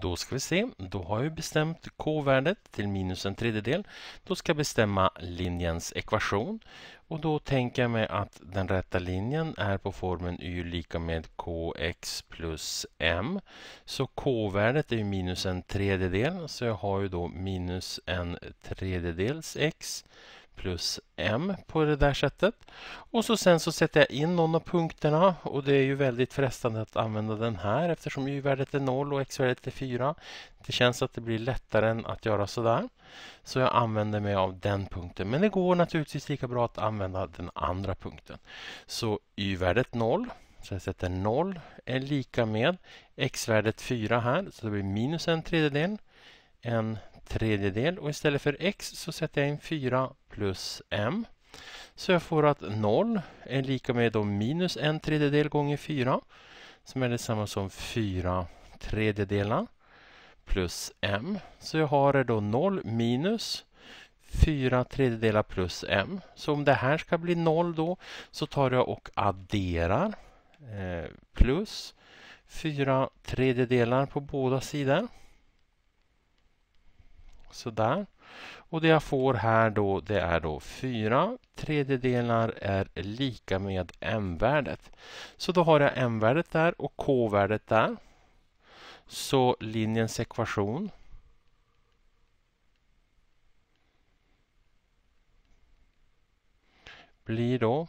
Då ska vi se, då har jag bestämt k-värdet till minus en tredjedel. Då ska jag bestämma linjens ekvation. Och då tänker jag mig att den rätta linjen är på formen y lika med kx plus m. Så k-värdet är minus en tredjedel, så jag har ju då minus en tredjedels x plus m på det där sättet. Och så sen så sätter jag in någon av punkterna och det är ju väldigt frestande att använda den här eftersom y-värdet är 0 och x-värdet är 4. Det känns att det blir lättare än att göra sådär. Så jag använder mig av den punkten. Men det går naturligtvis lika bra att använda den andra punkten. Så y-värdet 0. Så jag sätter 0 är lika med x-värdet 4 här så det blir minus en tredjedel. En tredjedel och istället för x så sätter jag in 4 plus m. Så jag får att 0 är lika med då minus en tredjedel gånger 4 som är detsamma som 4 tredjedelar plus m. Så jag har då 0 minus 4 tredjedelar plus m. Så om det här ska bli 0 då så tar jag och adderar eh, plus 4 tredjedelar på båda sidor. Sådär. Och det jag får här då, det är då 4 tredjedelar är lika med m-värdet. Så då har jag m-värdet där och k-värdet där. Så linjens ekvation blir då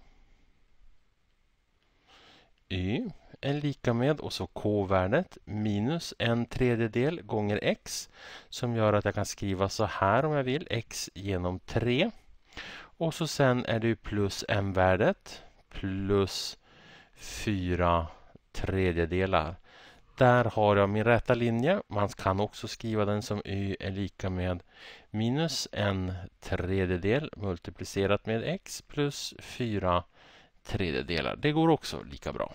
y är lika med och så k-värdet minus en tredjedel gånger x som gör att jag kan skriva så här om jag vill, x genom 3. Och så sen är det plus m-värdet plus 4 tredjedelar. Där har jag min rätta linje. Man kan också skriva den som y är lika med minus en tredjedel multiplicerat med x plus 4 tredjedelar. Det går också lika bra.